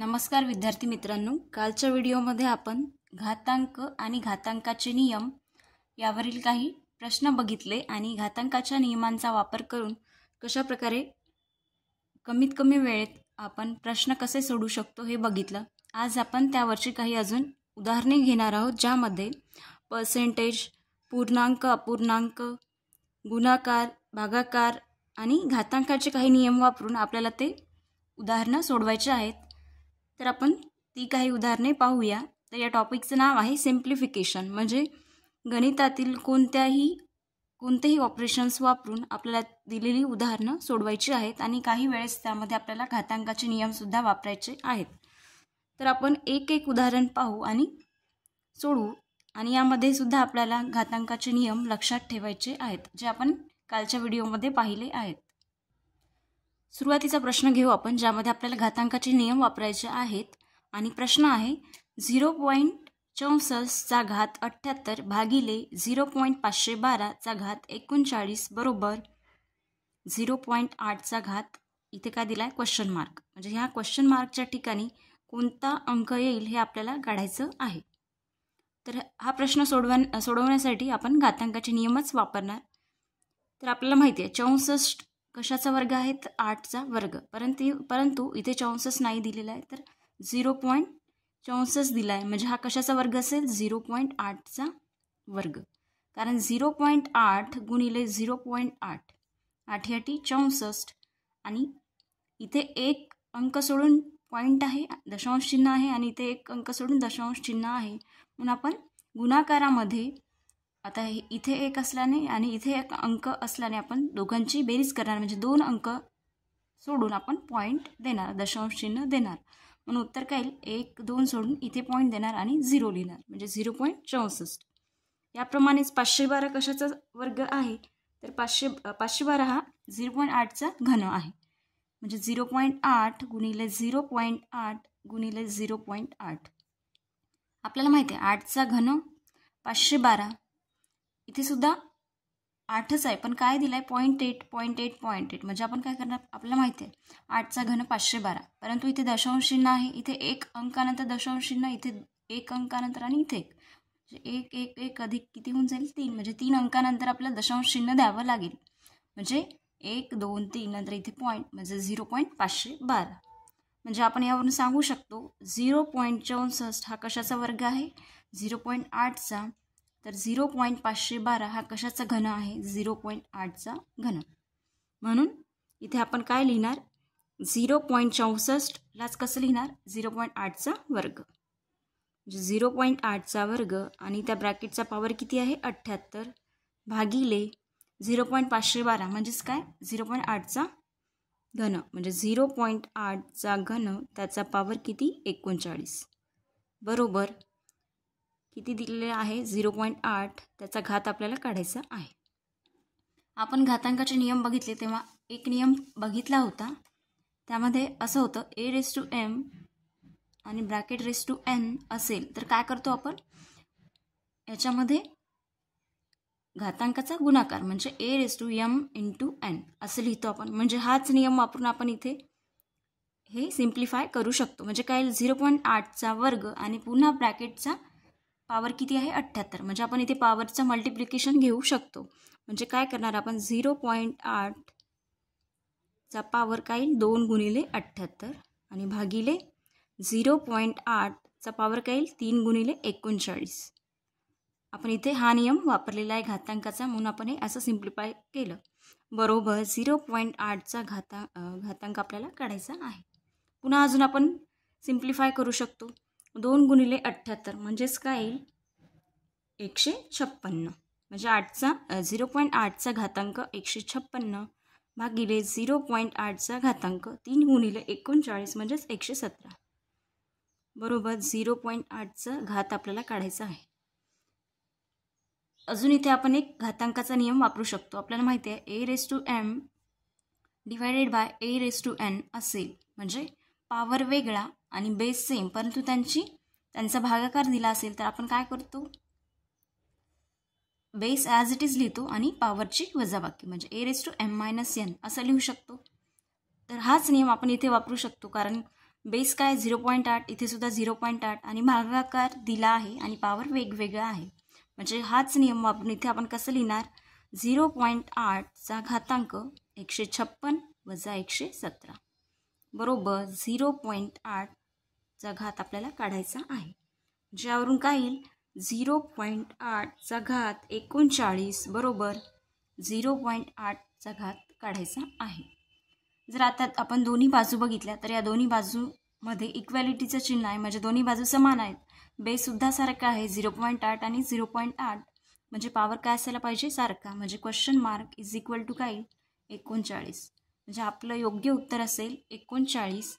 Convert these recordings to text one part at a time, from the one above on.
नमस्कार विद्यार्थी मित्रांनो कालच्या व्हिडिओमध्ये आपण घातांक आणि घातांकाचे नियम यावरील काही प्रश्न बघितले आणि घातांकाच्या नियमांचा वापर करून कशाप्रकारे कमीत कमी वेळेत आपण प्रश्न कसे सोडू शकतो हे बघितलं आज आपण त्यावरची काही अजून उदाहरणे घेणार आहोत ज्यामध्ये पर्सेंटेज पूर्णांक अपूर्णांक गुणाकार भागाकार आणि घातांकाचे काही नियम वापरून आपल्याला ते उदाहरणं सोडवायचे आहेत तर आपण ती काही उदाहरणे पाहूया तर या टॉपिकचं नाव आहे सिम्प्लिफिकेशन म्हणजे गणितातील कोणत्याही कोणतेही ऑपरेशन्स वापरून आपल्याला दिलेली उदाहरणं सोडवायची आहेत आणि काही वेळेस त्यामध्ये आपल्याला घातांकाचे नियमसुद्धा वापरायचे आहेत तर आपण एक एक उदाहरण पाहू आणि सोडवू आणि यामध्ये सुद्धा आपल्याला घातांकाचे नियम लक्षात ठेवायचे आहेत जे आपण कालच्या व्हिडिओमध्ये पाहिले आहेत सुरुवातीचा प्रश्न घेऊ आपण ज्यामध्ये आपल्याला घातांकाचे नियम वापरायचे आहेत आणि प्रश्न आहे झिरो पॉईंट चौसष्टचा घात अठ्ठ्याहत्तर भागिले झिरो पॉईंट पाचशे बाराचा घात एकोणचाळीस बरोबर झिरो पॉईंट आठचा घात इथे काय दिला आहे क्वेश्चन मार्क म्हणजे ह्या क्वेश्चन मार्कच्या ठिकाणी कोणता अंक येईल हे आपल्याला काढायचं आहे तर हा प्रश्न सोडवण्या सोडवण्यासाठी आपण घातांकाचे नियमच वापरणार तर आपल्याला माहिती आहे चौसष्ट कशाचा वर्ग आहे तर आठचा वर्ग परंतु परंतु इथे चौसष्ट नाही दिलेला आहे तर झिरो पॉईंट चौसष्ट दिला आहे म्हणजे हा कशाचा वर्ग असेल झिरो पॉईंट आठचा वर्ग कारण झिरो पॉईंट आठ गुणिले झिरो पॉईंट आठ आठी चौसष्ट आणि इथे एक अंक सोडून पॉईंट आहे दशांश चिन्ह आहे आणि इथे एक अंक सोडून दशांश चिन्ह आहे म्हणून आपण गुणाकारामध्ये आता इथे एक असल्याने आणि इथे एक अंक असल्याने आपण दोघांची बेरीज करणार म्हणजे दोन अंक सोडून आपण पॉईंट देणार दशांश चिन्ह देणार म्हणून उत्तर काय येईल एक दोन सोडून इथे पॉईंट देणार आणि झिरो लिहिणार म्हणजे झिरो पॉईंट चौसष्ट याप्रमाणेच पाचशे बारा कशाचा वर्ग आहे तर पाचशे पाचशे बारा हा झिरो पॉईंट आठचा घन आहे म्हणजे झिरो पॉईंट आठ गुणिले झिरो पॉईंट आठ गुणिले झिरो पॉईंट आठ आपल्याला माहिती आहे आठचा घन पाचशे बारा इथे सुद्धा आठच आहे पण काय दिलं आहे point eight point eight point eight म्हणजे आपण काय करणार आपल्याला माहिती आहे आठचा घन पाचशे बारा परंतु इथे दशांश चिन्ह आहे इथे एक अंकानंतर दशांश चिन्ह इथे एक अंकानंतर आणि इथे एक म्हणजे एक एक एक अधिक किती होऊन जाईल तीन म्हणजे तीन अंकानंतर आपल्याला दशांश चिन्ह द्यावं लागेल म्हणजे एक दोन तीन नंतर इथे पॉईंट म्हणजे झिरो पॉईंट पाचशे बारा म्हणजे आपण यावरून सांगू शकतो झिरो पॉईंट चौसष्ट हा कशाचा वर्ग आहे झिरो पॉईंट आठचा तर झिरो पॉईंट पाचशे बारा हा कशाचा घन आहे झिरो पॉईंट आठचा घन म्हणून इथे आपण काय लिहिणार झिरो पॉईंट चौसष्टलाच कसं लिहिणार झिरो पॉईंट आठचा वर्ग म्हणजे झिरो पॉईंट आठचा वर्ग आणि त्या ब्रॅकेटचा पॉवर किती आहे अठ्ठ्याहत्तर भागिले झिरो पॉईंट पाचशे बारा म्हणजेच काय झिरो पॉईंट आठचा घन म्हणजे झिरो पॉईंट आठचा घन त्याचा पॉवर किती एकोणचाळीस बरोबर किती दिलेले आहे झिरो पॉईंट आठ त्याचा घात आपल्याला काढायचा आहे आपण घातांकाचे नियम बघितले तेव्हा एक नियम बघितला होता त्यामध्ये असं होतं ए रेस टू एम आणि ब्रॅकेट रेस टू एन असेल तर काय करतो आपण याच्यामध्ये घातांकाचा गुणाकार म्हणजे a raise to into n असं लिहितो आपण म्हणजे हाच नियम वापरून आपण इथे हे सिम्प्लिफाय करू शकतो म्हणजे काय झिरो पॉईंट आठचा वर्ग आणि पुन्हा ब्रॅकेटचा पावर किती आहे अठ्ठ्याहत्तर म्हणजे आपण इथे पावरचं मल्टिप्लिकेशन घेऊ शकतो म्हणजे काय करणार आपण झिरो पॉईंट आठचा पावर काय दोन गुणिले अठ्ठ्याहत्तर आणि भागिले झिरो पॉईंट आठचा पावर काय तीन गुणिले एकोणचाळीस आपण इथे हा नियम वापरलेला आहे घातांकाचा म्हणून आपण हे असं सिम्प्लिफाय केलं बरोबर झिरो पॉईंट आठचा घाता घातांक आपल्याला काढायचा आहे पुन्हा अजून आपण सिम्प्लिफाय करू शकतो दोन गुणिले अठ्ठ्याहत्तर म्हणजेच काय येईल एकशे छप्पन्न म्हणजे आठचा झिरो पॉईंट आठचा घातांक एकशे छप्पन्न भागिले झिरो पॉईंट आठचा घातांक तीन गुणिले एकोणचाळीस म्हणजेच एकशे सतरा बरोबर झिरो पॉईंट आठचा घात आपल्याला काढायचा आहे अजून इथे आपण एक घातांकाचा नियम वापरू शकतो आपल्याला माहिती आहे a raise to m divided by a raise to n असेल म्हणजे पावर वेगळा आणि बेस सेम परंतु त्यांची त्यांचा भागाकार दिला असेल तर आपण काय करतो बेस ॲज इट इज लिहितो आणि वजा बाकी म्हणजे a raise to m minus n असं लिहू शकतो तर हाच नियम आपण इथे वापरू शकतो कारण बेस काय झिरो पॉईंट आठ इथे सुद्धा झिरो पॉईंट आठ आणि भागाकार दिला आहे आणि पावर वेगवेगळा आहे म्हणजे हाच नियम वापरून इथे आपण कसं लिहिणार झिरो पॉईंट आठचा घातांक एकशे छप्पन वजा एकशे सतरा बरोबर झिरो पॉईंट आठचा घात आपल्याला काढायचा आहे ज्यावरून काय येईल झिरो पॉईंट आठचा घात एकोणचाळीस बरोबर झिरो पॉईंट आठचा घात काढायचा आहे जर आता आपण दोन्ही बाजू बघितल्या तर या दोन्ही बाजूमध्ये इक्वॅलिटीचं चिन्ह आहे म्हणजे दोन्ही बाजू समान आहेत बेसुद्धा सारखा आहे झिरो पॉईंट आठ आणि झिरो पॉईंट आठ म्हणजे पॉवर काय असायला पाहिजे सारखा म्हणजे question mark is equal to काय एकोणचाळीस म्हणजे आपलं योग्य उत्तर असेल एकोणचाळीस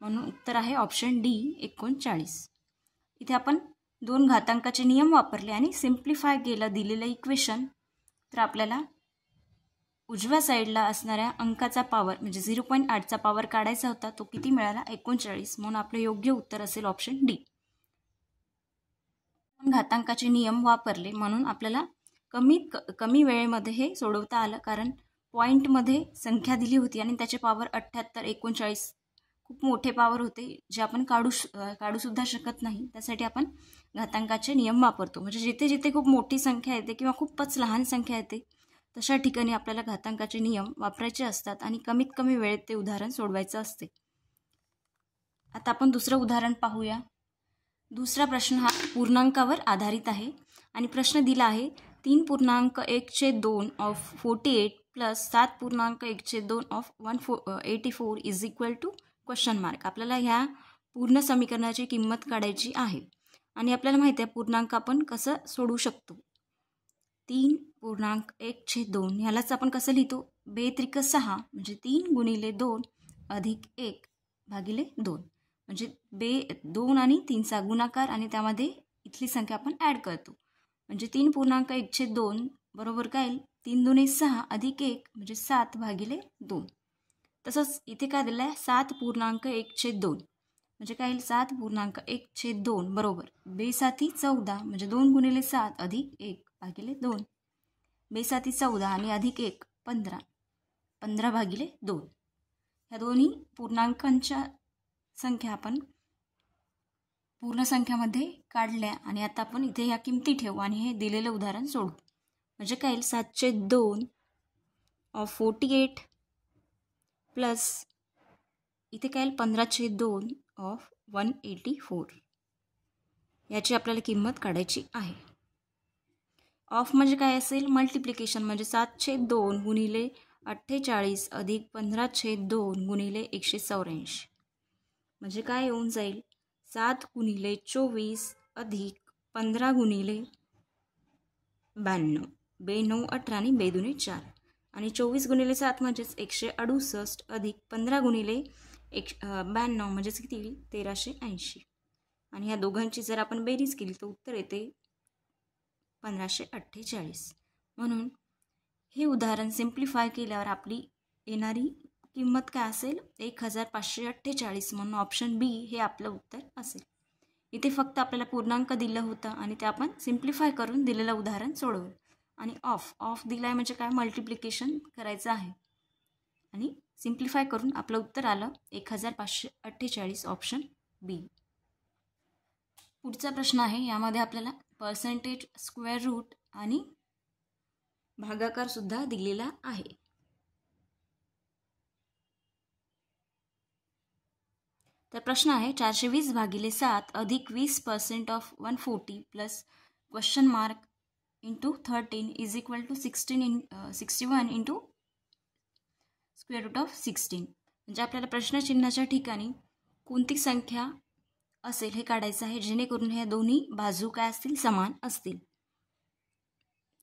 म्हणून उत्तर आहे ऑप्शन डी एकोणचाळीस इथे आपण दोन घातांकाचे नियम वापरले आणि सिम्प्लिफाय केलं दिलेलं इक्वेशन तर आपल्याला उजव्या साईडला असणाऱ्या अंकाचा पावर म्हणजे झिरो पॉईंट आठचा पॉवर काढायचा होता तो किती मिळाला एकोणचाळीस म्हणून आपलं योग्य उत्तर असेल ऑप्शन डी घातांकाचे नियम वापरले म्हणून आपल्याला कमी कमी वेळेमध्ये हे सोडवता आलं कारण पॉईंटमध्ये संख्या दिली होती आणि त्याचे पावर अठ्ठ्याहत्तर एकोणचाळीस खूप मोठे पावर होते जे आपण काढू काढूसुद्धा शकत नाही त्यासाठी आपण घातांकाचे नियम वापरतो म्हणजे जिथे जिथे खूप मोठी संख्या येते किंवा खूपच लहान संख्या येते तशा ठिकाणी आपल्याला घातांकाचे नियम वापरायचे असतात आणि कमीत कमी वेळेत ते उदाहरण सोडवायचं असते आता आपण दुसरं उदाहरण पाहूया दुसरा प्रश्न हा पूर्णांकावर आधारित आहे आणि प्रश्न दिला आहे तीन पूर्णांक एकशे दोन ऑफ फोर्टी एट प्लस सात पूर्णांक एकशे दोन of one four eighty four is equal to question mark आपल्याला ह्या पूर्ण समीकरणाची किंमत काढायची आहे आणि आपल्याला माहिती आहे पूर्णांक आपण कसं सोडू शकतो तीन पूर्णांक एकशे दोन ह्यालाच आपण कसं लिहितो बेत्रिक सहा म्हणजे तीन गुणिले दोन अधिक एक भागिले दोन म्हणजे बे दोन आणि तीनचा गुणाकार आणि त्यामध्ये इथली संख्या आपण ॲड करतो म्हणजे तीन पूर्णांक एकशे दोन बरोबर काय तीन दोन्ही सहा अधिक एक म्हणजे सात भागिले दोन तसंच इथे काय दिलं आहे सात पूर्णांक एकशे दोन म्हणजे काय सात पूर्णांक एकशे दोन बरोबर बेसाती चौदा म्हणजे दोन गुणिले सात अधिक एक भागिले दोन बेसाती चौदा आणि अधिक एक पंधरा पंधरा भागिले दोन ह्या दोन्ही पूर्णांकांच्या संख्या आपण पूर्ण संख्यामध्ये काढल्या आणि आता आपण इथे या किमती ठेवू आणि हे दिलेलं उदाहरण सोडू म्हणजे काय येईल सातशे दोन ऑफ फोर्टी एट प्लस इथे काय येईल पंधराशे दोन ऑफ वन एटी फोर याची आपल्याला किंमत काढायची आहे ऑफ म्हणजे काय असेल मल्टिप्लिकेशन म्हणजे सातशे दोन गुणिले अठ्ठेचाळीस अधिक पंधराशे दोन गुणिले एकशे चौऱ्याऐंशी म्हणजे काय येऊन जाईल सात गुणिले चोवीस अधिक पंधरा गुणिले ब्याण्णव बे नऊ अठरा आणि दुने चार आणि चोवीस गुणिले सात म्हणजेच एकशे अडुसष्ट अधिक पंधरा गुणिले एक ब्याण्णव म्हणजेच किती तेराशे ऐंशी आणि ह्या दोघांची जर आपण बेरीज केली तर उत्तर येते पंधराशे अठ्ठेचाळीस म्हणून हे उदाहरण सिम्प्लिफाय केल्यावर आपली येणारी किंमत काय असेल एक हजार पाचशे अठ्ठेचाळीस म्हणून ऑप्शन बी हे आपलं उत्तर असेल इथे फक्त आपल्याला पूर्णांक दिलं होतं आणि ते आपण सिम्प्लिफाय करून दिलेलं उदाहरण सोडवलं आणि ऑफ ऑफ दिला आहे म्हणजे काय मल्टिप्लिकेशन करायचं आहे आणि सिम्प्लिफाय करून आपलं उत्तर आलं एक हजार पाचशे अठ्ठेचाळीस ऑप्शन बी पुढचा प्रश्न आहे यामध्ये आपल्याला पर्सेंटेज स्क्वेअर रूट आणि भागाकारसुद्धा दिलेला आहे तर प्रश्न आहे चारशे वीस भागिले सात अधिक वीस percent of one forty plus question mark into thirteen is equal to sixteen in sixty one into square root of sixteen म्हणजे आपल्याला प्रश्नचिन्हाच्या ठिकाणी कोणती संख्या असेल हे काढायचं आहे जेणेकरून ह्या दोन्ही बाजू काय असतील समान असतील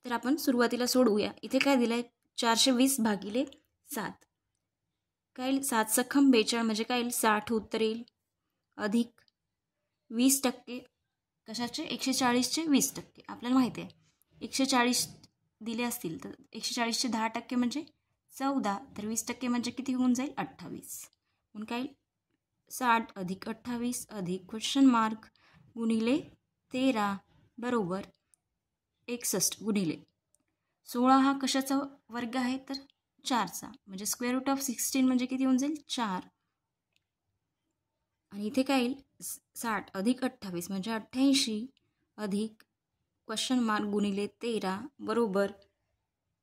तर आपण सुरुवातीला सोडवूया इथे काय दिलं आहे चारशे वीस भागिले सात काय येईल सात सखम बेचाळ म्हणजे काय येईल साठ उत्तर येईल अधिक वीस टक्के कशाचे एकशे चाळीसचे वीस टक्के आपल्याला माहिती आहे एकशे चाळीस दिले असतील तर एकशे चाळीसचे दहा टक्के म्हणजे चौदा तर वीस टक्के म्हणजे किती होऊन जाईल अठ्ठावीस म्हणून काय साठ अधिक अठ्ठावीस अधिक क्वेश्चन मार्क गुणिले तेरा बरोबर एकसष्ट गुणिले सोळा हा कशाचा वर्ग आहे तर चारचा म्हणजे स्क्वेअर रूट ऑफ सिक्स्टीन म्हणजे किती होऊन जाईल चार आणि इथे काय येईल साठ अधिक अठ्ठावीस म्हणजे अठ्ठ्याऐंशी अधिक क्वेश्चन मार्क गुणिले तेरा बरोबर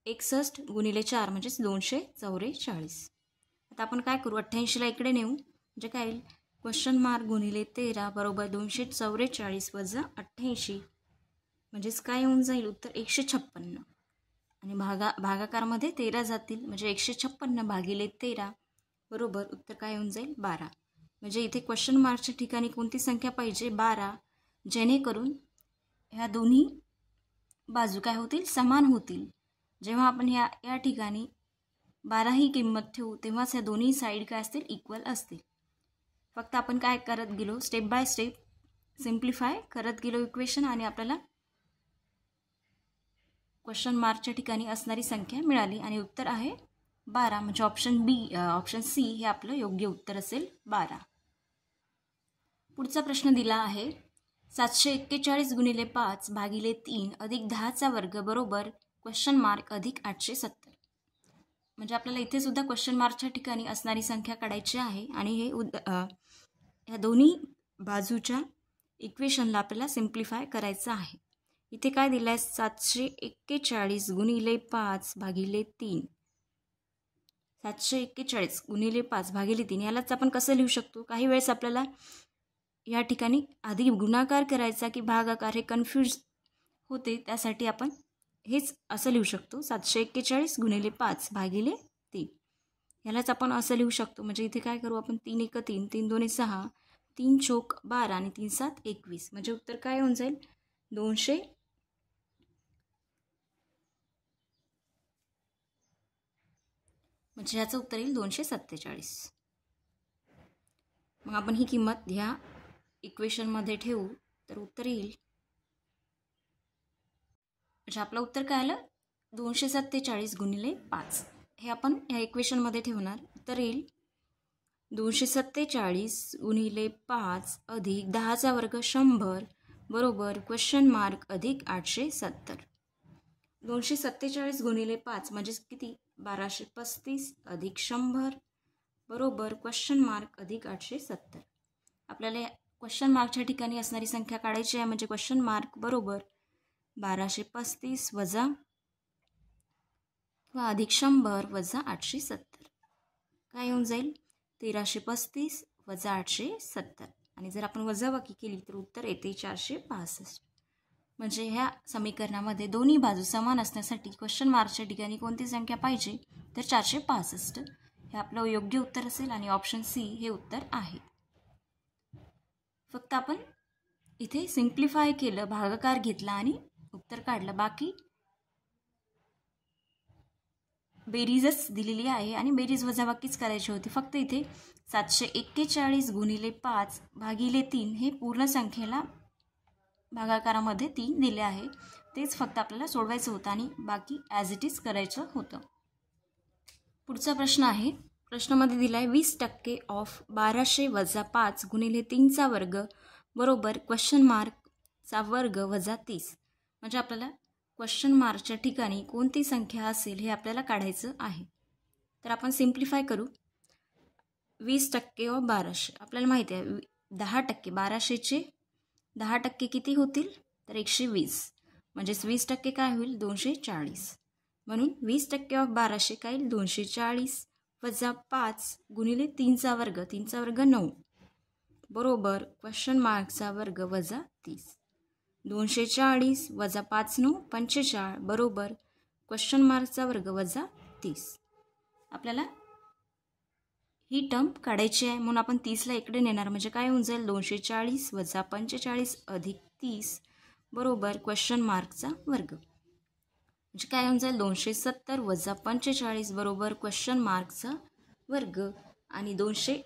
एकसष्ट गुणिले चार म्हणजेच दोनशे चौवेचाळीस आता आपण काय करू अठ्ठ्याऐंशीला इकडे नेऊ म्हणजे काय येईल क्वेश्चन मार्क गुणिले तेरा बरोबर दोनशे चौवेचाळीस वजा अठ्ठ्याऐंशी म्हणजेच काय होऊन जाईल उत्तर एकशे छप्पन्न आणि भागा भागाकारमध्ये तेरा जातील म्हणजे एकशे छप्पन्न भागिले तेरा बरोबर उत्तर काय होऊन जाईल बारा म्हणजे इथे क्वेश्चन मार्कच्या ठिकाणी कोणती संख्या पाहिजे बारा जेणेकरून ह्या दोन्ही बाजू काय होतील समान होतील जेव्हा आपण ह्या या ठिकाणी बारा ही किंमत ठेवू तेव्हाच ह्या दोन्ही साईड काय असतील इक्वल असतील फक्त आपण काय करत गेलो स्टेप बाय स्टेप सिम्प्लिफाय करत गेलो इक्वेशन आणि आपल्याला क्वेश्चन मार्कच्या ठिकाणी असणारी संख्या मिळाली आणि उत्तर आहे बारा म्हणजे ऑप्शन बी ऑप्शन सी हे आपलं योग्य उत्तर असेल बारा पुढचा प्रश्न दिला आहे सातशे एक्केचाळीस गुणिले पाच भागिले तीन अधिक दहाचा वर्ग बरोबर क्वेश्चन मार्क अधिक आठशे सत्तर म्हणजे आपल्याला इथे सुद्धा क्वेश्चन मार्कच्या ठिकाणी असणारी संख्या काढायची आहे आणि हे उद ह्या दोन्ही बाजूच्या इक्वेशनला आपल्याला सिम्प्लिफाय करायचं आहे इथे काय दिलं आहे सातशे एक्केचाळीस गुणिले पाच भागिले तीन सातशे एक्केचाळीस गुणिले पाच भागिले तीन यालाच आपण कसं लिहू शकतो काही वेळेस आपल्याला या ठिकाणी आधी गुणाकार करायचा की भागाकार हे कन्फ्यूज होते त्यासाठी आपण हेच असं लिहू शकतो सातशे एक्केचाळीस गुणिले पाच भागिले तीन यालाच आपण असं लिहू शकतो म्हणजे इथे काय करू आपण तीन एक तीन तीन दोन्ही सहा तीन चोक बारा आणि तीन सात एकवीस म्हणजे उत्तर काय होऊन जाईल दोनशे म्हणजे ह्याचं उत्तर येईल दोनशे सत्तेचाळीस मग आपण ही किंमत ह्या इक्वेशनमध्ये ठेवू तर उत्तर येईल म्हणजे आपलं उत्तर काय आलं दोनशे सत्तेचाळीस गुणिले पाच हे आपण ह्या इक्वेशनमध्ये ठेवणार उत्तर येईल दोनशे सत्तेचाळीस गुणिले पाच अधिक दहाचा वर्ग शंभर बरोबर क्वेश्चन मार्क अधिक आठशे सत्तर दोनशे सत्तेचाळीस गुणिले पाच म्हणजेच किती बाराशे पस्तीस अधिक शंभर बरोबर क्वेश्चन मार्क अधिक आठशे सत्तर आपल्याला क्वेश्चन मार्कच्या ठिकाणी असणारी संख्या काढायची आहे म्हणजे क्वेश्चन मार्क बरोबर बाराशे पस्तीस वजा किंवा अधिक शंभर वजा आठशे सत्तर काय येऊन जाईल तेराशे पस्तीस वजा आठशे सत्तर आणि जर आपण वजाबाकी केली तर उत्तर येते चारशे पासष्ट म्हणजे ह्या समीकरणामध्ये दोन्ही बाजू समान असण्यासाठी क्वेश्चन मार्कच्या ठिकाणी कोणती संख्या पाहिजे तर चारशे पासष्ट हे आपलं योग्य उत्तर असेल आणि ऑप्शन सी हे उत्तर आहे फक्त आपण इथे सिम्प्लिफाय केलं भागाकार घेतला आणि उत्तर काढलं बाकी बेरीजच दिलेली आहे आणि बेरीज वजाबाकीच करायची होती फक्त इथे सातशे एक्केचाळीस गुणिले पाच भागिले तीन हे पूर्ण संख्येला भागाकारामध्ये तीन दिले आहे तेच फक्त आपल्याला सोडवायचं होतं आणि बाकी ॲज इट इज करायचं होतं पुढचा प्रश्न आहे प्रश्नामध्ये दिला आहे वीस टक्के ऑफ बाराशे वजा पाच गुणिले तीनचा वर्ग बरोबर क्वेश्चन मार्कचा वर्ग वजा तीस म्हणजे आपल्याला क्वेश्चन मार्कच्या ठिकाणी कोणती संख्या असेल हे आपल्याला काढायचं आहे तर आपण सिम्प्लिफाय करू वीस टक्के ऑफ बाराशे आपल्याला माहिती आहे दहा टक्के बाराशेचे दहा टक्के किती होतील तर एकशे वीस म्हणजेच वीस टक्के काय होईल दोनशे चाळीस म्हणून वीस टक्के ऑफ बाराशे काय येईल दोनशे चाळीस वजा पाच गुणिले तीनचा वर्ग तीनचा वर्ग नऊ बरोबर क्वेश्चन मार्कचा वर्ग वजा तीस दोनशे चाळीस वजा पाच नऊ पंचेचाळ बरोबर क्वेश्चन मार्कचा वर्ग वजा तीस आपल्याला ही टर्म काढायची आहे म्हणून आपण तीसला इकडे नेणार म्हणजे काय होऊन जाईल दोनशे चाळीस वजा पंचेचाळीस अधिक तीस बरोबर क्वेश्चन मार्कचा वर्ग म्हणजे काय होऊन जाईल दोनशे सत्तर वजा पंचेचाळीस बरोबर क्वेश्चन मार्कचा वर्ग आणि दोनशे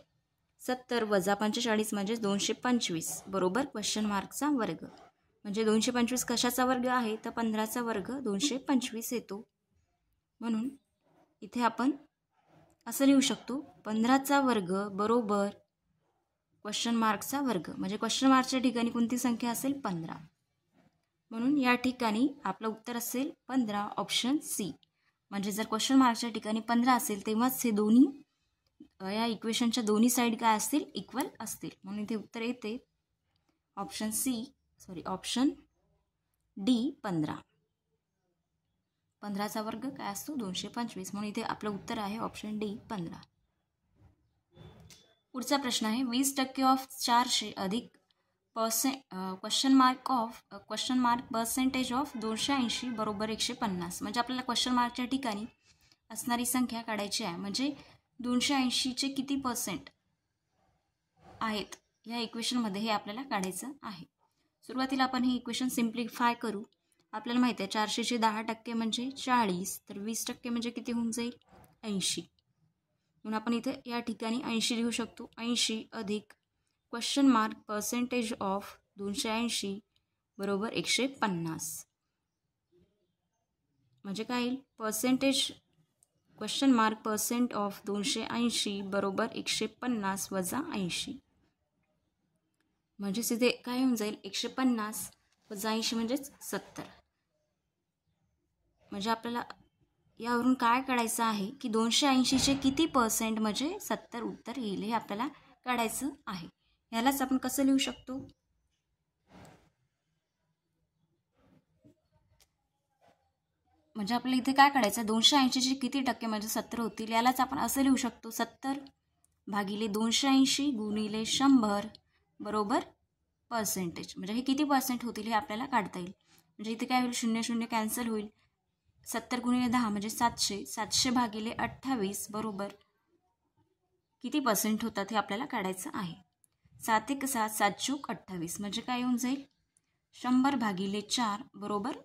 सत्तर वजा पंचेचाळीस म्हणजे दोनशे पंचवीस बरोबर क्वेश्चन मार्कचा वर्ग म्हणजे दोनशे पंचवीस कशाचा वर्ग आहे तर पंधराचा वर्ग दोनशे पंचवीस येतो म्हणून इथे आपण असं लिहू शकतो पंधराचा वर्ग बरोबर क्वेश्चन मार्कचा वर्ग म्हणजे क्वेश्चन मार्कच्या ठिकाणी कोणती संख्या असेल पंधरा म्हणून या ठिकाणी आपलं उत्तर असेल पंधरा ऑप्शन सी म्हणजे जर क्वेश्चन मार्कच्या ठिकाणी पंधरा असेल तेव्हाच हे दोन्ही या इक्वेशनच्या दोन्ही साईड काय असतील इक्वल असतील म्हणून इथे उत्तर येते option C sorry option D पंधरा पंधराचा वर्ग काय असतो दोनशे पंचवीस म्हणून इथे आपलं उत्तर आहे ऑप्शन डी पंधरा पुढचा प्रश्न आहे वीस टक्के ऑफ चारशे अधिक पर्से question mark of question mark percentage of दोनशे ऐंशी बरोबर एकशे पन्नास म्हणजे आपल्याला क्वेश्चन मार्कच्या ठिकाणी असणारी संख्या काढायची आहे म्हणजे दोनशे ऐंशीचे किती पर्सेंट आहेत ह्या इक्वेशनमध्ये हे आपल्याला काढायचं आहे सुरुवातीला आपण हे इक्वेशन सिम्प्लिफाय करू आपल्याला माहिती आहे चारशेचे दहा टक्के म्हणजे चाळीस तर वीस टक्के म्हणजे किती होऊन जाईल ऐंशी म्हणून आपण इथे या ठिकाणी ऐंशी लिहू शकतो ऐंशी अधिक क्वेश्चन मार्क पर्सेंटेज ऑफ दोनशे ऐंशी बरोबर एकशे पन्नास म्हणजे काय येईल percentage question mark percent of दोनशे ऐंशी बरोबर एकशे पन्नास वजा ऐंशी म्हणजेच इथे काय होऊन जाईल एकशे पन्नास वजा ऐंशी म्हणजेच सत्तर म्हणजे आपल्याला यावरून काय काढायचं आहे की दोनशे ऐंशीचे किती पर्सेंट म्हणजे सत्तर उत्तर येईल हे आपल्याला काढायचं आहे ह्यालाच आपण कसं लिहू शकतो म्हणजे आपल्याला इथे काय काढायचं दोनशे ऐंशीचे किती टक्के म्हणजे सत्तर होतील यालाच आपण असं लिहू शकतो सत्तर भागिले दोनशे ऐंशी गुणिले शंभर बरोबर पर्सेंटेज म्हणजे हे किती पर्सेंट होतील हे आपल्याला काढता येईल म्हणजे इथे काय होईल शून्य शून्य कॅन्सल होईल सत्तर गुणिले दहा म्हणजे सातशे सातशे भागिले अठ्ठावीस बरोबर किती पर्सेंट होतात हे आपल्याला काढायचं आहे सात एक सात सात चूक अठ्ठावीस म्हणजे काय येऊन जाईल शंभर भागिले चार बरोबर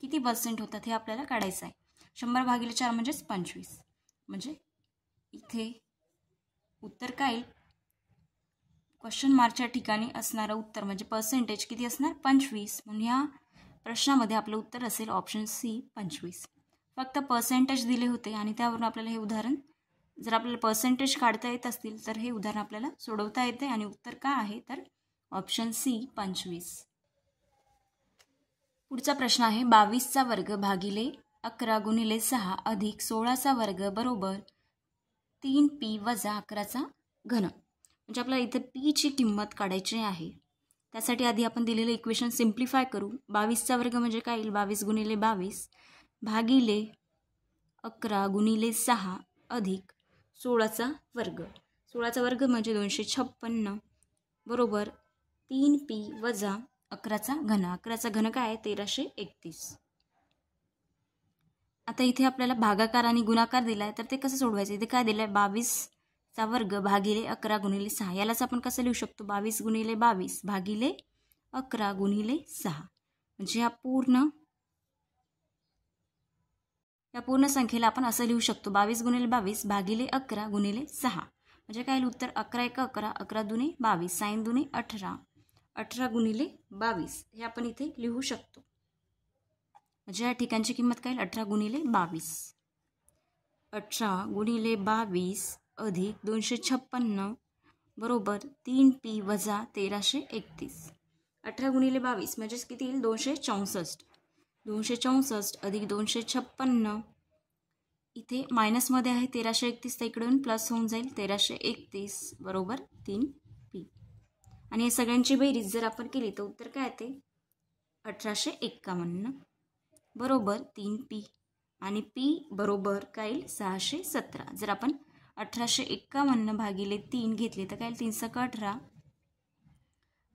किती पर्सेंट होतात हे आपल्याला काढायचं आहे शंभर भागिले चार म्हणजेच पंचवीस म्हणजे इथे उत्तर काय क्वेश्चन मार्कच्या ठिकाणी असणारं उत्तर म्हणजे पर्सेंटेज किती असणार पंचवीस म्हणून ह्या प्रश्नामध्ये आपलं उत्तर असेल ऑप्शन सी पंचवीस फक्त पर्सेंटेज दिले होते आणि त्यावरून आपल्याला हे उदाहरण जर आपल्याला पर्सेंटेज काढता येत असतील तर हे उदाहरण आपल्याला सोडवता येते आणि उत्तर काय आहे तर ऑप्शन सी पंचवीस पुढचा प्रश्न आहे बावीसचा वर्ग भागिले अकरा गुणिले सहा अधिक सोळाचा वर्ग बरोबर तीन पी वजा अकराचा घन म्हणजे आपल्याला इथे पीची किंमत काढायची आहे त्यासाठी आधी आपण दिलेलं इक्वेशन सिम्प्लिफाय करू बावीसचा वर्ग म्हणजे काय येईल बावीस गुणिले बावीस भागिले अकरा गुणिले सहा अधिक सोळाचा वर्ग सोळाचा वर्ग म्हणजे दोनशे छप्पन्न बरोबर तीन पी वजा अकराचा घन अकराचा घन काय आहे तेराशे एकतीस आता इथे आपल्याला भागाकार आणि गुणाकार दिला आहे तर ते कसं सोडवायचं इथे काय दिलं आहे बावीस चा वर्ग भागिले अकरा गुणिले सहा यालाच आपण कसं लिहू शकतो बावीस गुणिले बावीस भागिले अकरा गुणिले सहा म्हणजे ह्या पूर्ण या पूर्ण संख्येला आपण असं लिहू शकतो बावीस गुणिले बावीस भागिले अकरा गुणिले सहा म्हणजे काय उत्तर अकरा एक अकरा अकरा दुने बावीस साईन दुने अठरा अठरा गुणिले बावीस हे आपण इथे लिहू शकतो म्हणजे या ठिकाणची किंमत काय अठरा गुणिले बावीस अठरा गुणिले बावीस अधिक दोनशे छप्पन्न बरोबर तीन पी वजा तेराशे एकतीस अठरा गुणिले बावीस म्हणजेच किती येईल दोनशे चौसष्ट दोनशे चौसष्ट अधिक दोनशे छप्पन्न इथे मायनसमध्ये आहे तेराशे एकतीस तर इकडून प्लस होऊन जाईल तेराशे एकतीस बरोबर तीन पी आणि या सगळ्यांची बेरीज जर आपण केली तर उत्तर काय येते अठराशे एक्कावन्न बरोबर तीन पी आणि पी बरोबर काय येईल सहाशे सतरा जर आपण अठराशे एक्कावन्न भागिले तीन घेतले तर काय तीन सक अठरा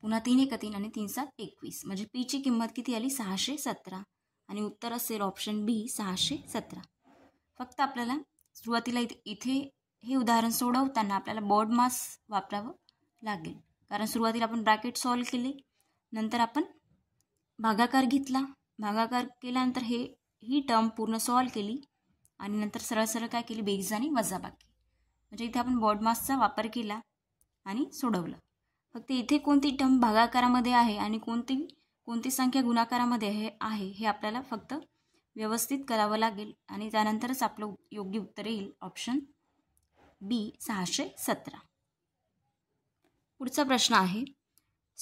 पुन्हा तीन एका तीन आणि तीन सात एकवीस म्हणजे पीची किंमत किती आली सहाशे सतरा आणि उत्तर असेल ऑप्शन बी सहाशे सतरा फक्त आपल्याला सुरुवातीला इथे हे उदाहरण सोडवताना आपल्याला बॉड मास वापरावं लागेल कारण सुरुवातीला आपण ब्रॅकेट सॉल्व केले नंतर आपण भागाकार घेतला भागाकार केल्यानंतर हे ही टर्म पूर्ण सॉल्व केली आणि नंतर सरळ सरळ काय केली बेरीज वजाबाकी म्हणजे इथे आपण बॉडमासचा वापर केला आणि सोडवलं फक्त इथे कोणती टर्म भागाकारामध्ये आहे आणि कोणती कोणती संख्या गुणाकारामध्ये हे आहे हे आपल्याला फक्त व्यवस्थित करावं लागेल आणि त्यानंतरच आपलं योग्य उत्तर येईल ऑप्शन बी सहाशे सतरा पुढचा प्रश्न आहे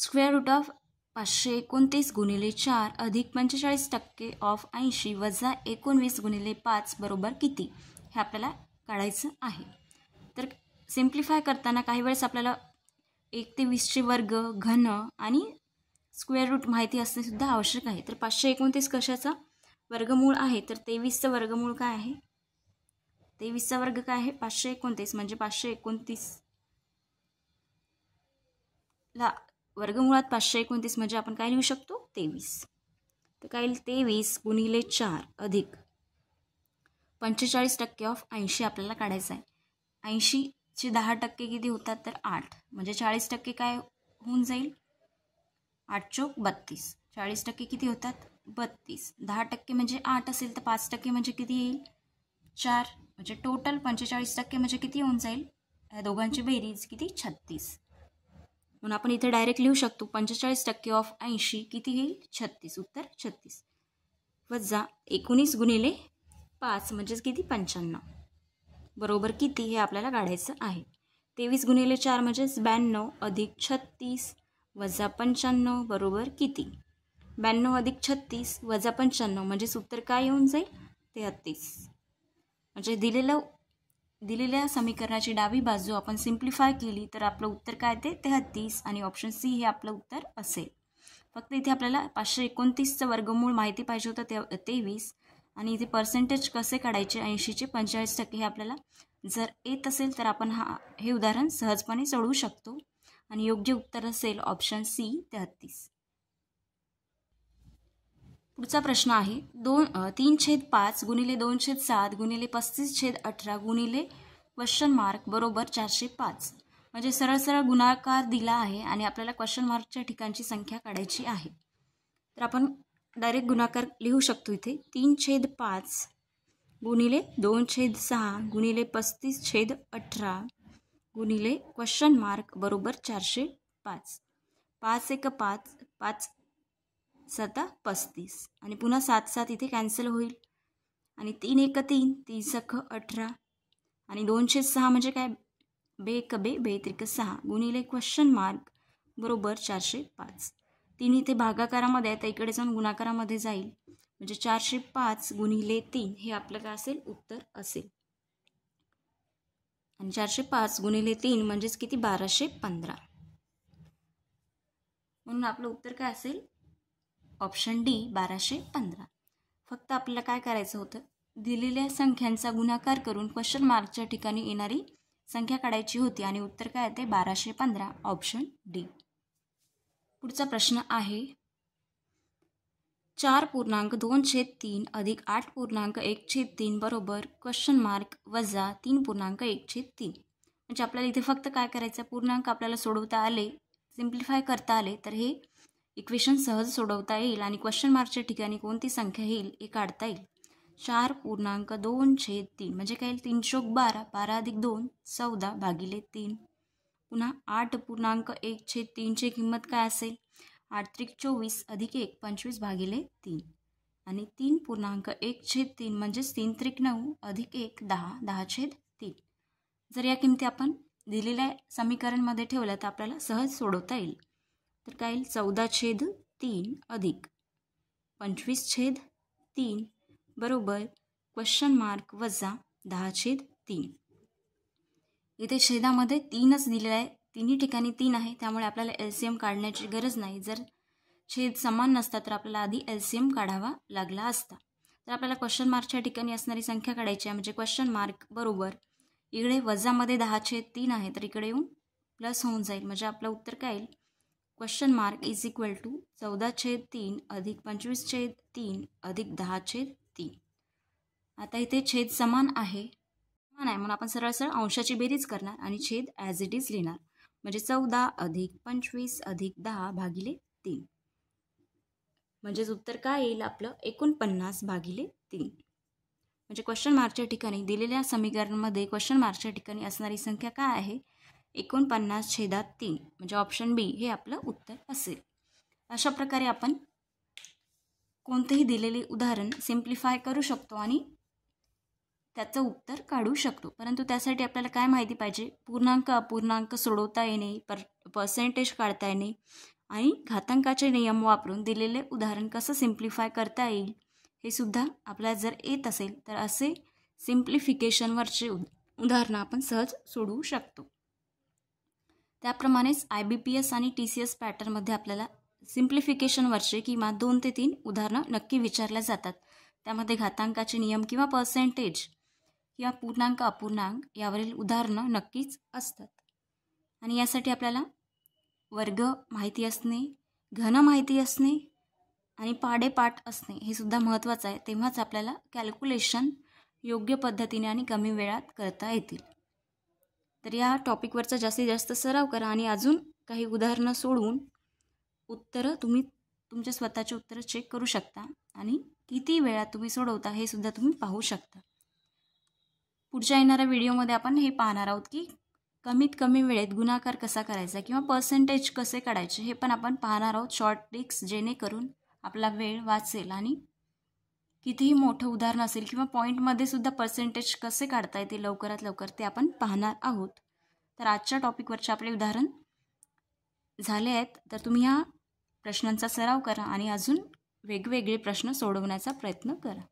स्क्वेअर रूट ऑफ पाचशे एकोणतीस गुणिले चार अधिक पंचेचाळीस टक्के ऑफ ऐंशी वजा एकोणवीस गुणिले पाच बरोबर किती हे आपल्याला काढायचं आहे सिम्प्लिफाय करताना काही वेळेस आपल्याला एक ते वीसचे वर्ग घन आणि स्क्वेअर रूट माहिती असणेसुद्धा आवश्यक आहे तर पाचशे एकोणतीस कशाचा वर्गमूळ आहे तर तेवीसचं वर्गमूळ काय आहे तेवीसचा वर्ग काय आहे पाचशे एकोणतीस म्हणजे पाचशे एकोणतीस ला वर्गमुळात पाचशे एकोणतीस म्हणजे आपण काय लिहू शकतो तेवीस तर काय तेवीस गुणिले चार अधिक पंचेचाळीस टक्के ऑफ ऐंशी आपल्याला काढायचं आहे ऐंशी चे दहा टक्के किती होतात तर आठ म्हणजे चाळीस टक्के काय होऊन जाईल आठ चौक बत्तीस चाळीस टक्के किती होतात बत्तीस दहा टक्के म्हणजे आठ असेल तर पाच टक्के म्हणजे किती येईल चार म्हणजे टोटल पंचेचाळीस टक्के म्हणजे किती होऊन जाईल ह्या दोघांची बेरीज किती छत्तीस म्हणून आपण इथे डायरेक्ट लिहू शकतो पंचेचाळीस टक्के ऑफ ऐंशी किती येईल छत्तीस उत्तर छत्तीस वजा एकोणीस गुणिले पाच म्हणजेच किती पंच्याण्णव बरोबर किती हे आपल्याला काढायचं आहे तेवीस गुणिले चार म्हणजेच ब्याण्णव अधिक छत्तीस वजा पंच्याण्णव बरोबर किती ब्याण्णव अधिक छत्तीस वजा पंच्याण्णव म्हणजेच उत्तर काय येऊन जाईल तेहत्तीस म्हणजे दिलेलं दिलेल्या समीकरणाची डावी बाजू आपण सिम्प्लिफाय केली तर आपलं उत्तर काय ते तेहत्तीस आणि ऑप्शन सी हे आपलं उत्तर असेल फक्त इथे आपल्याला पाचशे एकोणतीसचं वर्गमूळ माहिती पाहिजे होतं ते तेवीस आणि इथे पर्सेंटेज कसे काढायचे ऐंशीचे पंचेचाळीस टक्के हे आपल्याला जर येत असेल तर आपण हा हे उदाहरण सहजपणे सोडवू शकतो आणि योग्य उत्तर असेल ऑप्शन सी तेहत्तीस पुढचा प्रश्न आहे दोन तीन छेद पाच गुणिले दोन छेद सात गुणिले पस्तीस छेद अठरा गुणिले क्वेश्चन मार्क बरोबर चारशे पाच म्हणजे सरळ सरळ गुणाकार दिला आहे आणि आपल्याला क्वेश्चन मार्कच्या ठिकाणची संख्या काढायची आहे तर आपण डायरेक्ट गुणाकार लिहू शकतो इथे तीन छेद पाच गुणिले दोन छेद सहा गुणिले पस्तीस छेद अठरा गुणिले क्वेश्चन मार्क बरोबर चारशे पाच पाच एक पाच पाच सता पस्तीस आणि पुन्हा सात सात इथे कॅन्सल होईल आणि तीन एक तीन तीन सख अठरा आणि दोन छेद सहा म्हणजे काय बे एक बे बे त्रिक सहा गुणिले क्वेश्चन मार्क बरोबर चारशे पाच तीन इथे भागाकारामध्ये आहे तर इकडे जाऊन गुणाकारामध्ये जाईल म्हणजे चारशे पाच गुणिले तीन हे आपलं काय असेल उत्तर असेल आणि चारशे पाच गुणिले तीन म्हणजेच किती बाराशे पंधरा म्हणून आपलं उत्तर काय असेल ऑप्शन डी बाराशे पंधरा फक्त आपल्याला काय करायचं होतं दिलेल्या संख्यांचा गुणाकार करून क्वेश्चन मार्कच्या ठिकाणी येणारी संख्या काढायची होती आणि उत्तर काय येते बाराशे पंधरा ऑप्शन डी पुढचा प्रश्न आहे चार पूर्णांक दोन छेद तीन अधिक आठ पूर्णांक एक छेद तीन बरोबर क्वेश्चन मार्क वजा तीन पूर्णांक एक छेद तीन म्हणजे आपल्याला इथे फक्त काय करायचं पूर्णांक आपल्याला सोडवता आले सिम्प्लिफाय करता आले तर हे इक्वेशन सहज सोडवता येईल आणि क्वेश्चन मार्कच्या ठिकाणी कोणती संख्या येईल हे काढता येईल चार पूर्णांक दोन छेद तीन म्हणजे काय तीन शोक बारा बारा अधिक दोन चौदा भागिले तीन पुन्हा आठ पूर्णांक एक छेद तीनची किंमत काय असेल आठ त्रिक चोवीस अधिक एक पंचवीस भागिले तीन आणि तीन पूर्णांक एक छेद तीन म्हणजेच तीन त्रिक नऊ अधिक एक दहा दहा छेद तीन जर या किमती आपण दिलेल्या समीकरणमध्ये ठेवल्या तर आपल्याला सहज सोडवता येईल तर काय येईल चौदा छेद तीन अधिक पंचवीस छेद तीन बरोबर क्वेश्चन मार्क वजा दहा छेद तीन इथे छेदामध्ये तीनच दिलेलं आहे तिन्ही ठिकाणी तीन आहे त्यामुळे आपल्याला एलसीएम काढण्याची गरज नाही जर छेद समान नसता तर आपल्याला आधी एलसीएम काढावा लागला असता तर आपल्याला क्वेश्चन मार्कच्या ठिकाणी असणारी संख्या काढायची आहे म्हणजे क्वेश्चन मार्क बरोबर इकडे वजामध्ये दहा छेद तीन आहे तर इकडे येऊन प्लस होऊन जाईल म्हणजे आपलं उत्तर काय येईल question mark is equal to चौदा छेद तीन अधिक पंचवीस छेद तीन अधिक दहा छेद तीन आता इथे छेद समान आहे नाही म्हणून आपण सरळ सरळ अंशाची बेरीज करणार आणि छेद ॲज इट इज लिहिणार म्हणजे चौदा अधिक पंचवीस अधिक दहा भागिले तीन म्हणजेच उत्तर काय येईल आपलं एकोणपन्नास भागिले तीन म्हणजे क्वेश्चन मार्कच्या ठिकाणी दिलेल्या समीकरणामध्ये क्वेश्चन मार्कच्या ठिकाणी असणारी संख्या काय आहे एकोणपन्नास छेदात तीन म्हणजे ऑप्शन बी हे आपलं उत्तर असेल अशा प्रकारे आपण कोणतेही दिलेले उदाहरण सिम्प्लिफाय करू शकतो आणि त्याचं उत्तर काढू शकतो परंतु त्यासाठी आपल्याला काय माहिती पाहिजे पूर्णांक अपूर्णांक सोडवता येणे पर पर्सेंटेज काढता येणे आणि घातांकाचे नियम वापरून दिलेले उदाहरण कसं सिम्प्लिफाय करता येईल हे सुद्धा आपल्याला जर येत असेल तर असे सिम्प्लिफिकेशनवरचे उदाहरणं आपण सहज सोडवू शकतो त्याप्रमाणेच आय बी पी एस आणि टी सी एस पॅटर्नमध्ये आपल्याला सिम्प्लिफिकेशनवरचे किंवा दोन ते तीन उदाहरणं नक्की विचारल्या जातात त्यामध्ये घातांकाचे नियम किंवा पर्सेंटेज किंवा पूर्णांक अपूर्णांक यावरील उदाहरणं नक्कीच असतात आणि यासाठी आपल्याला वर्ग माहिती असणे घन माहिती असणे आणि पाडेपाठ असणे हे सुद्धा महत्त्वाचं आहे तेव्हाच आपल्याला कॅल्क्युलेशन योग्य पद्धतीने आणि कमी वेळात करता येतील तर या टॉपिकवरचा जास्तीत जास्त सराव करा आणि अजून काही उदाहरणं सोडवून उत्तरं तुम्ही तुमच्या स्वतःची उत्तरं चेक करू शकता आणि किती वेळात तुम्ही सोडवता हे सुद्धा तुम्ही पाहू शकता पुढच्या येणाऱ्या व्हिडिओमध्ये आपण हे पाहणार आहोत की कमीत कमी वेळेत गुणाकार कसा करायचा किंवा पर्सेंटेज कसे काढायचे हे पण आपण पाहणार आहोत शॉर्ट ट्रिक्स जेणेकरून आपला वेळ वाचेल आणि कितीही मोठं उदाहरण असेल किंवा पॉईंटमध्ये सुद्धा पर्सेंटेज कसे काढता येते लवकरात लवकर ते आपण पाहणार आहोत तर आजच्या टॉपिकवरचे आपले उदाहरण झाले आहेत तर तुम्ही ह्या प्रश्नांचा सराव करा आणि अजून वेगवेगळे प्रश्न सोडवण्याचा प्रयत्न करा